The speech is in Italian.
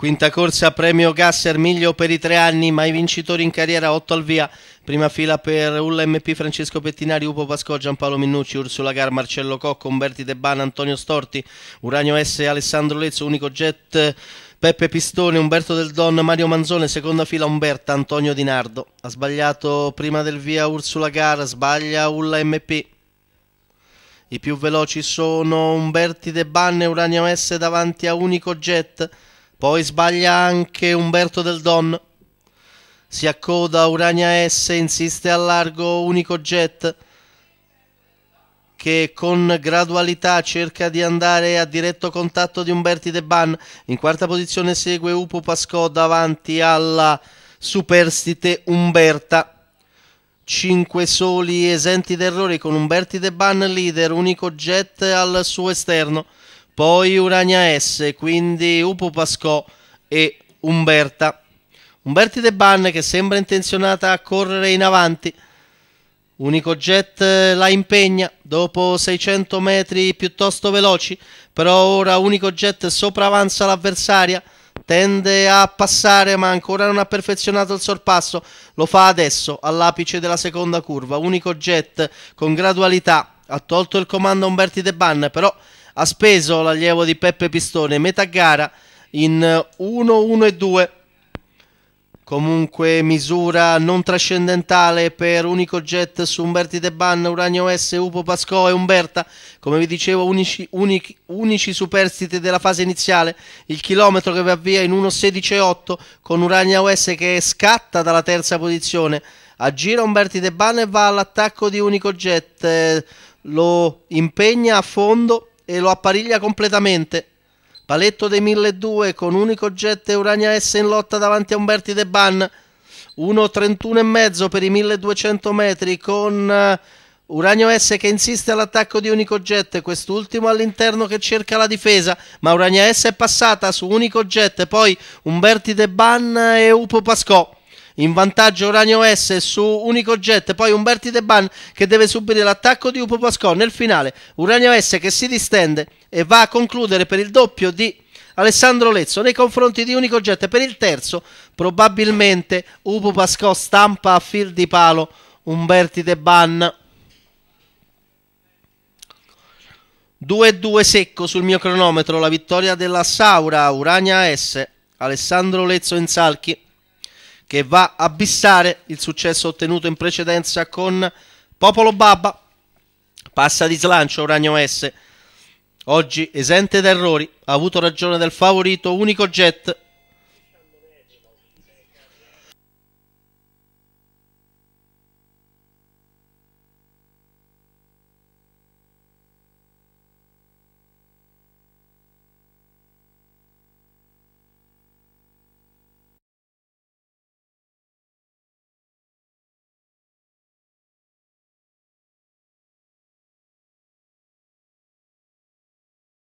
Quinta corsa premio Gasser, miglio per i tre anni, mai vincitori in carriera, 8 al via. Prima fila per Ulla MP, Francesco Pettinari, Upo Pascò, Giampaolo Minucci, Ursula Gar, Marcello Cocco, Umberti De Debana, Antonio Storti, Uranio S, Alessandro Lezzo, Unico Jet... Peppe Pistone, Umberto Del Don, Mario Manzone, seconda fila Umberta, Antonio Di Nardo. Ha sbagliato prima del via Ursula Gar, sbaglia Ulla MP. I più veloci sono Umberti De e Uranio S davanti a Unico Jet. Poi sbaglia anche Umberto del Don. Si accoda Urania S, insiste al largo unico jet che con gradualità cerca di andare a diretto contatto di Umberti De Ban. In quarta posizione segue Upo Pascò davanti alla superstite Umberta. 5 soli esenti d'errore con Umberti De Ban leader, unico jet al suo esterno poi Urania S, quindi Upo Pascò e Umberta. Umberti De Ban che sembra intenzionata a correre in avanti. Unico jet eh, la impegna dopo 600 metri piuttosto veloci, però ora Unico jet sopravanza l'avversaria, tende a passare ma ancora non ha perfezionato il sorpasso, lo fa adesso all'apice della seconda curva. Unico jet con gradualità ha tolto il comando a Umberti De Ban, però ha speso l'allievo di Peppe Pistone metà gara in 1-1 eh, e 2. Comunque misura non trascendentale per Unico Jet su Umberti De Ban, Uranio S, Upo Pascò e Umberta. Come vi dicevo, unici, unici, unici superstiti della fase iniziale. Il chilometro che va via in 1.16.8 con Urania S che scatta dalla terza posizione. a gira Umberti De Ban e va all'attacco di Unico Jet. Eh, lo impegna a fondo e lo appariglia completamente. Paletto dei 1200 con unico jet Urania S in lotta davanti a Umberti De Ban. 1.31,5 per i 1200 metri con eh, Uranio S che insiste all'attacco di Unico Jet, quest'ultimo all'interno che cerca la difesa, ma Urania S è passata su Unico Jet, poi Umberti De Ban e Upo Pascò in vantaggio Uranio S su Unico Jet, poi Umberti De Ban che deve subire l'attacco di Upo Pascò nel finale Uranio S che si distende e va a concludere per il doppio di Alessandro Lezzo nei confronti di Unico Jet per il terzo probabilmente Upo Pascò stampa a fil di palo Umberti De Ban 2-2 secco sul mio cronometro la vittoria della Saura Urania S Alessandro Lezzo in Salchi che va a bissare il successo ottenuto in precedenza con Popolo Babba. Passa di slancio Ragno S. Oggi esente da errori, ha avuto ragione del favorito Unico Jet